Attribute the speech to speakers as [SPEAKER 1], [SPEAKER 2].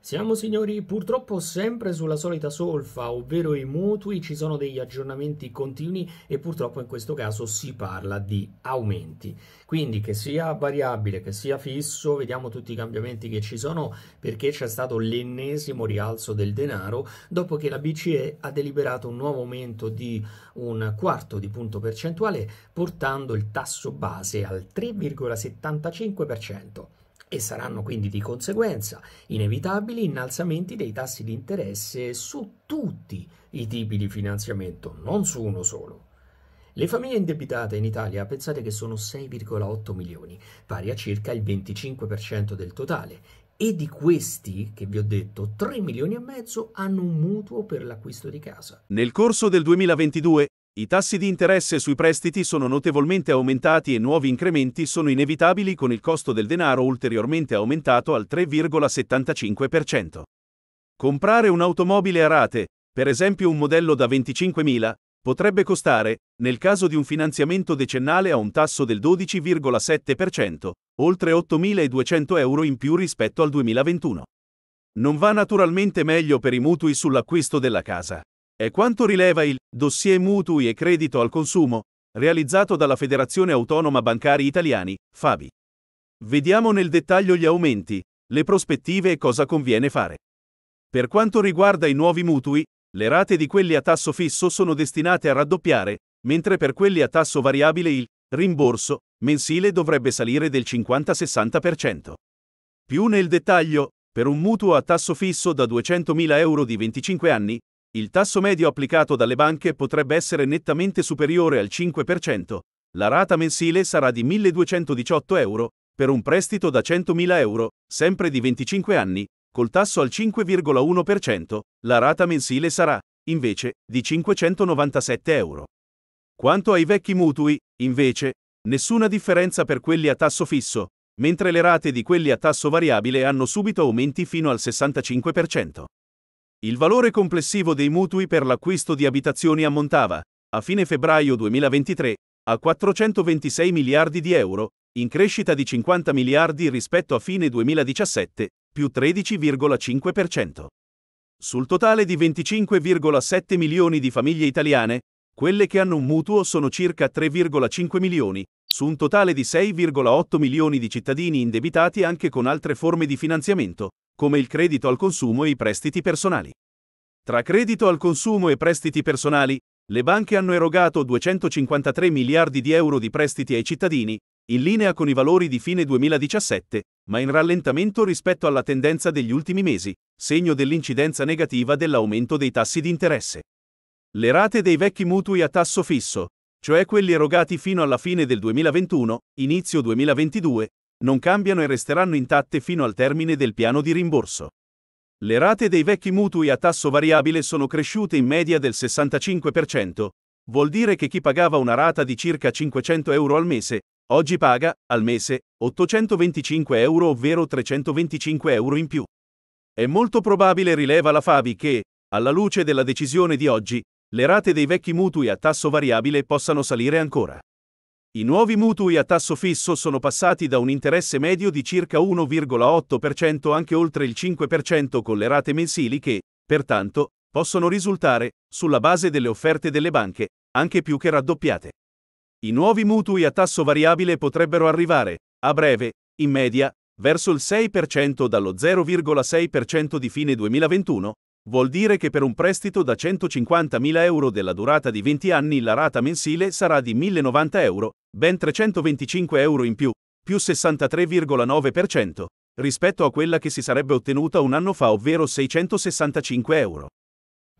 [SPEAKER 1] Siamo signori purtroppo sempre sulla solita solfa, ovvero i mutui, ci sono degli aggiornamenti continui e purtroppo in questo caso si parla di aumenti. Quindi che sia variabile, che sia fisso, vediamo tutti i cambiamenti che ci sono perché c'è stato l'ennesimo rialzo del denaro dopo che la BCE ha deliberato un nuovo aumento di un quarto di punto percentuale portando il tasso base al 3,75% e saranno quindi di conseguenza inevitabili innalzamenti dei tassi di interesse su tutti i tipi di finanziamento, non su uno solo. Le famiglie indebitate in Italia pensate che sono 6,8 milioni, pari a circa il 25% del totale, e di questi,
[SPEAKER 2] che vi ho detto,
[SPEAKER 1] 3 milioni e mezzo hanno un mutuo per l'acquisto di casa.
[SPEAKER 2] Nel corso del 2022 i tassi di interesse sui prestiti sono notevolmente aumentati e nuovi incrementi sono inevitabili con il costo del denaro ulteriormente aumentato al 3,75%. Comprare un'automobile a rate, per esempio un modello da 25.000, potrebbe costare, nel caso di un finanziamento decennale a un tasso del 12,7%, oltre 8.200 euro in più rispetto al 2021. Non va naturalmente meglio per i mutui sull'acquisto della casa. È quanto rileva il dossier mutui e credito al consumo, realizzato dalla Federazione Autonoma Bancari Italiani, FABI. Vediamo nel dettaglio gli aumenti, le prospettive e cosa conviene fare. Per quanto riguarda i nuovi mutui, le rate di quelli a tasso fisso sono destinate a raddoppiare, mentre per quelli a tasso variabile il rimborso mensile dovrebbe salire del 50-60%. Più nel dettaglio, per un mutuo a tasso fisso da 200.000 euro di 25 anni, il tasso medio applicato dalle banche potrebbe essere nettamente superiore al 5%. La rata mensile sarà di 1.218 euro per un prestito da 100.000 euro, sempre di 25 anni, col tasso al 5,1%. La rata mensile sarà, invece, di 597 euro. Quanto ai vecchi mutui, invece, nessuna differenza per quelli a tasso fisso, mentre le rate di quelli a tasso variabile hanno subito aumenti fino al 65%. Il valore complessivo dei mutui per l'acquisto di abitazioni ammontava, a fine febbraio 2023, a 426 miliardi di euro, in crescita di 50 miliardi rispetto a fine 2017, più 13,5%. Sul totale di 25,7 milioni di famiglie italiane, quelle che hanno un mutuo sono circa 3,5 milioni, su un totale di 6,8 milioni di cittadini indebitati anche con altre forme di finanziamento, come il credito al consumo e i prestiti personali. Tra credito al consumo e prestiti personali, le banche hanno erogato 253 miliardi di euro di prestiti ai cittadini, in linea con i valori di fine 2017, ma in rallentamento rispetto alla tendenza degli ultimi mesi, segno dell'incidenza negativa dell'aumento dei tassi di interesse. Le rate dei vecchi mutui a tasso fisso, cioè quelli erogati fino alla fine del 2021, inizio 2022, non cambiano e resteranno intatte fino al termine del piano di rimborso. Le rate dei vecchi mutui a tasso variabile sono cresciute in media del 65%, vuol dire che chi pagava una rata di circa 500 euro al mese, oggi paga, al mese, 825 euro ovvero 325 euro in più. È molto probabile, rileva la Fabi, che, alla luce della decisione di oggi, le rate dei vecchi mutui a tasso variabile possano salire ancora. I nuovi mutui a tasso fisso sono passati da un interesse medio di circa 1,8% anche oltre il 5% con le rate mensili che, pertanto, possono risultare, sulla base delle offerte delle banche, anche più che raddoppiate. I nuovi mutui a tasso variabile potrebbero arrivare, a breve, in media, verso il 6% dallo 0,6% di fine 2021, Vuol dire che per un prestito da 150.000 euro della durata di 20 anni la rata mensile sarà di 1.090 euro, ben 325 euro in più, più 63,9%, rispetto a quella che si sarebbe ottenuta un anno fa, ovvero 665 euro.